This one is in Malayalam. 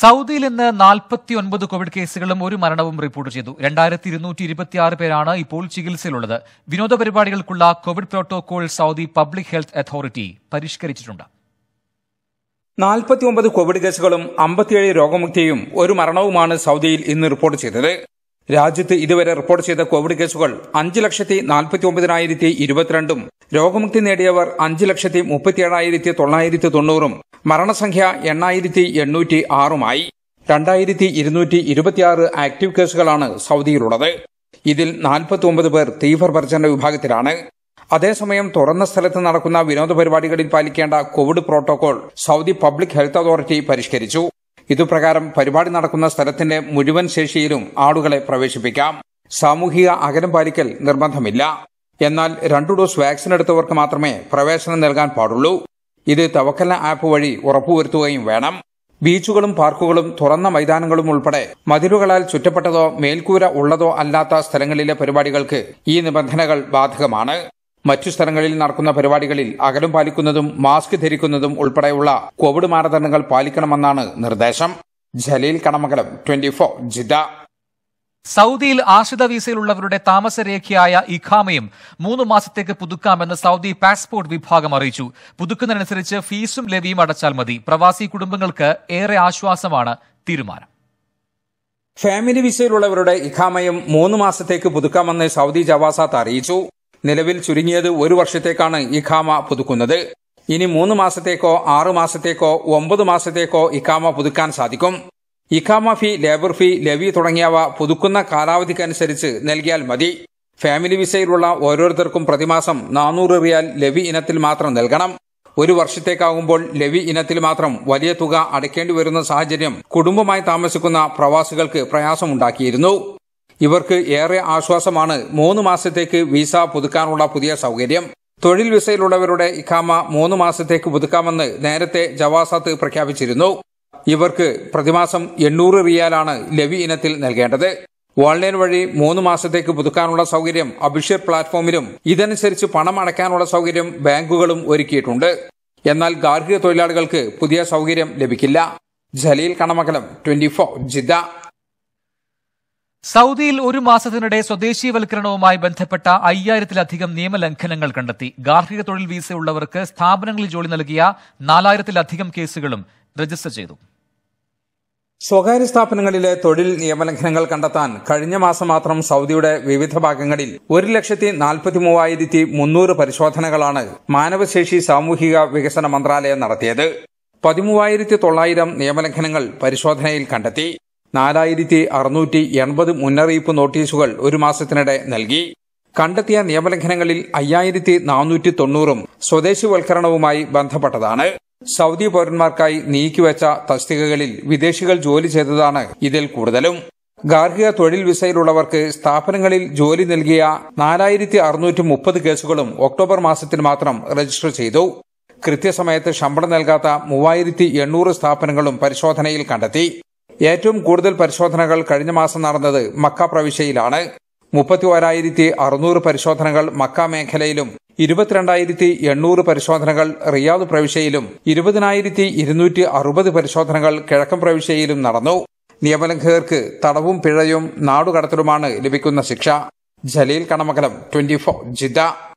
സൗദിയിൽ ഇന്ന് നാൽപ്പത്തി ഒൻപത് കോവിഡ് കേസുകളും ഒരു മരണവും റിപ്പോർട്ട് ചെയ്തു രണ്ടായിരത്തി ഇരുന്നൂറ്റി ഇരുപത്തിയാറ് പേരാണ് ഇപ്പോൾ ചികിത്സയിലുള്ളത് വിനോദ പരിപാടികൾക്കുള്ള covid protocol Saudi public health authority പരിഷ്കരിച്ചിട്ടുണ്ട് നാൽപ്പത്തിയൊമ്പത് കോവിഡ് കേസുകളും അമ്പത്തിയേഴ് രോഗമുക്തിയും ഒരു മരണവുമാണ് സൗദിയിൽ ഇന്ന് റിപ്പോർട്ട് ചെയ്തത് രാജ്യത്ത് ഇതുവരെ റിപ്പോർട്ട് ചെയ്ത കോവിഡ് കേസുകൾ അഞ്ച് ലക്ഷത്തി നാൽപ്പത്തി ഒമ്പതിനായിരത്തി ഇരുപത്തിരണ്ടും രോഗമുക്തി നേടിയവർ അഞ്ച് ലക്ഷത്തി മുപ്പത്തിയേഴായിരത്തി തൊള്ളായിരത്തി തൊണ്ണൂറും മരണസംഖ്യ എണ്ണായിരത്തി എണ്ണൂറ്റി ആറുമായി രണ്ടായിരത്തി ഇരുന്നൂറ്റി ഇരുപത്തിയാറ് ആക്റ്റീവ് കേസുകളാണ് സൗദിയിലുള്ളത് ഇതിൽ നാൽപ്പത്തി പേർ തീവ്രപരിചരണ വിഭാഗത്തിലാണ് അതേസമയം തുറന്ന സ്ഥലത്ത് നടക്കുന്ന വിനോദ പരിപാടികളിൽ പാലിക്കേണ്ട covid protocol Saudi public health authority പരിഷ്കരിച്ചു ഇതുപ്രകാരം പരിപാടി നടക്കുന്ന സ്ഥലത്തിന്റെ മുഴുവൻ ശേഷിയിലും ആളുകളെ പ്രവേശിപ്പിക്കാം സാമൂഹിക അകലം പാലിക്കൽ നിർബന്ധമില്ല എന്നാൽ രണ്ടു ഡോസ് വാക്സിൻ എടുത്തവർക്ക് മാത്രമേ പ്രവേശനം നൽകാൻ പാടുള്ളൂ ഇത് തവക്കല്ല ആപ്പ് വഴി ഉറപ്പുവരുത്തുകയും വേണം ബീച്ചുകളും പാർക്കുകളും തുറന്ന മൈതാനങ്ങളും ഉൾപ്പെടെ മതിലുകളാൽ ചുറ്റപ്പെട്ടതോ മേൽക്കൂര ഉള്ളതോ അല്ലാത്ത സ്ഥലങ്ങളിലെ പരിപാടികൾക്ക് ഈ നിബന്ധനകൾ ബാധകമാണ് മറ്റു സ്ഥലങ്ങളിൽ നടക്കുന്ന പരിപാടികളിൽ അകലം പാലിക്കുന്നതും മാസ്ക് ധരിക്കുന്നതും ഉൾപ്പെടെയുള്ള കോവിഡ് മാനദണ്ഡങ്ങൾ പാലിക്കണമെന്നാണ് നിർദ്ദേശം Jaleel Kanamangalam twenty four Jeddah സൗദിയിൽ ആശ്രിത വിസയിലുള്ളവരുടെ താമസരേഖയായ ഇഖാമയും മൂന്ന് മാസത്തേക്ക് പുതുക്കാമെന്ന് സൗദി പാസ്പോർട്ട് വിഭാഗം അറിയിച്ചു പുതുക്കുന്നതിനനുസരിച്ച് ഫീസും ലെവിയും അടച്ചാൽ മതി പ്രവാസി കുടുംബങ്ങൾക്ക് ഏറെ ആശ്വാസമാണ് തീരുമാനം ഫാമിലി വിസയിലുള്ളവരുടെ ഇഖാമയും മൂന്ന് മാസത്തേക്ക് പുതുക്കാമെന്ന് സൗദി ജവാസാത്ത് അറിയിച്ചു നിലവിൽ ചുരുങ്ങിയത് ഒരു വർഷത്തേക്കാണ് ഇഖാമ പുതുക്കുന്നത് ഇനി മൂന്ന് മാസത്തേക്കോ ആറു മാസത്തേക്കോ ഒമ്പത് മാസത്തേക്കോ ഇഖാമ പുതുക്കാൻ സാധിക്കും ഇഖാമ ഫീ ലേബർ ഫീ ലെവി തുടങ്ങിയവ പുതുക്കുന്ന കാലാവധിക്കനുസരിച്ച് നൽകിയാൽ മതി ഫാമിലി വിസയിലുള്ള ഓരോരുത്തർക്കും പ്രതിമാസം നാനൂറ് റിയാൽ ലെവി ഇനത്തിൽ മാത്രം നൽകണം ഒരു വർഷത്തേക്കാകുമ്പോൾ ലെവി ഇനത്തിൽ മാത്രം വലിയ തുക അടയ്ക്കേണ്ടി വരുന്ന സാഹചര്യം കുടുംബമായി താമസിക്കുന്ന പ്രവാസികൾക്ക് പ്രയാസമുണ്ടാക്കിയിരുന്നു ഇവർക്ക് ഏറെ ആശ്വാസമാണ് മൂന്ന് മാസത്തേക്ക് വിസ പുതുക്കാനുള്ള പുതിയ സൗകര്യം തൊഴിൽ വിസയിലുള്ളവരുടെ ഇഖാമ മൂന്ന് മാസത്തേക്ക് പുതുക്കാമെന്ന് നേരത്തെ ജവാസാത്ത് പ്രഖ്യാപിച്ചിരുന്നു ഇവർക്ക് പ്രതിമാസം എണ്ണൂറ് റിയാലാണ് ലവി ഇനത്തിൽ നൽകേണ്ടത് ഓൺലൈൻ വഴി മൂന്ന് മാസത്തേക്ക് പുതുക്കാനുള്ള സൗകര്യം അബിഷർ പ്ലാറ്റ്ഫോമിലും ഇതനുസരിച്ച് പണം അടയ്ക്കാനുള്ള സൌകര്യം ബാങ്കുകളും ഒരുക്കിയിട്ടുണ്ട് എന്നാൽ ഗാർഹിക തൊഴിലാളികൾക്ക് പുതിയ സൌകര്യം ലഭിക്കില്ല Jaleel Kanamangalam twenty four Jeddah സൗദിയിൽ ഒരു മാസത്തിനിടെ സ്വദേശീയവൽക്കരണവുമായി ബന്ധപ്പെട്ട അയ്യായിരത്തിലധികം നിയമലംഘനങ്ങൾ കണ്ടെത്തി ഗാർഹിക തൊഴിൽ വീസയുള്ളവർക്ക് സ്ഥാപനങ്ങളിൽ ജോലി നൽകിയ നാലായിരത്തിലധികം കേസുകളും രജിസ്റ്റർ ചെയ്തു സ്വകാര്യ സ്ഥാപനങ്ങളിലെ തൊഴിൽ നിയമലംഘനങ്ങൾ കണ്ടെത്താൻ കഴിഞ്ഞ മാസം മാത്രം സൗദിയുടെ വിവിധ ഭാഗങ്ങളിൽ ഒരു ലക്ഷത്തി നാൽപ്പത്തി മൂവായിരത്തി മുന്നൂറ് പരിശോധനകളാണ് മാനവശേഷി സാമൂഹിക വികസന മന്ത്രാലയം നടത്തിയത് പതിമൂവായിരത്തി തൊള്ളായിരം നിയമലംഘനങ്ങൾ പരിശോധനയിൽ കണ്ടെത്തി നാലായിരത്തി അറുനൂറ്റി എൺപത് മുന്നറിയിപ്പ് നോട്ടീസുകൾ ഒരു മാസത്തിനിടെ നൽകി കണ്ടെത്തിയ നിയമലംഘനങ്ങളിൽ അയ്യായിരത്തി നാനൂറ്റി തൊണ്ണൂറും സ്വദേശിവൽക്കരണവുമായി ബന്ധപ്പെട്ടതാണ് സൗദി പൌരന്മാർക്കായി നീക്കിവച്ച തസ്തികകളിൽ വിദേശികൾ ജോലി ചെയ്തതാണ് ഇതിൽ കൂടുതലും ഗാർഹിക തൊഴിൽ വിസയിലുള്ളവർക്ക് സ്ഥാപനങ്ങളിൽ ജോലി നൽകിയ നാലായിരത്തി അറുന്നൂറ്റി മുപ്പത് കേസുകളും ഒക്ടോബർ മാസത്തിൽ മാത്രം രജിസ്റ്റർ ചെയ്തു കൃത്യസമയത്ത് ശമ്പളം നൽകാത്ത മൂവായിരത്തി എണ്ണൂറ് സ്ഥാപനങ്ങളും പരിശോധനയിൽ കണ്ടെത്തി ഏറ്റവും കൂടുതൽ പരിശോധനകൾ കഴിഞ്ഞ മാസം നടന്നത് മക്ക പ്രവിശ്യയിലാണ് മുപ്പത്തി ഓരായിരത്തി അറുനൂറ് പരിശോധനകൾ മക്ക മേഖലയിലും ഇരുപത്തിരണ്ടായിരത്തി എണ്ണൂറ് പരിശോധനകൾ റിയാദ് പ്രവിശ്യയിലും ഇരുപതിനായിരത്തി ഇരുന്നൂറ്റി അറുപത് പരിശോധനകൾ കിഴക്കൻ പ്രവിശ്യയിലും നടന്നു നിയമലംഘകർക്ക് തടവും പിഴയും നാടുകടത്തലുമാണ് ലഭിക്കുന്ന ശിക്ഷ ജലീൽ കണമകലം ട്വന്റി ജിദ്ദ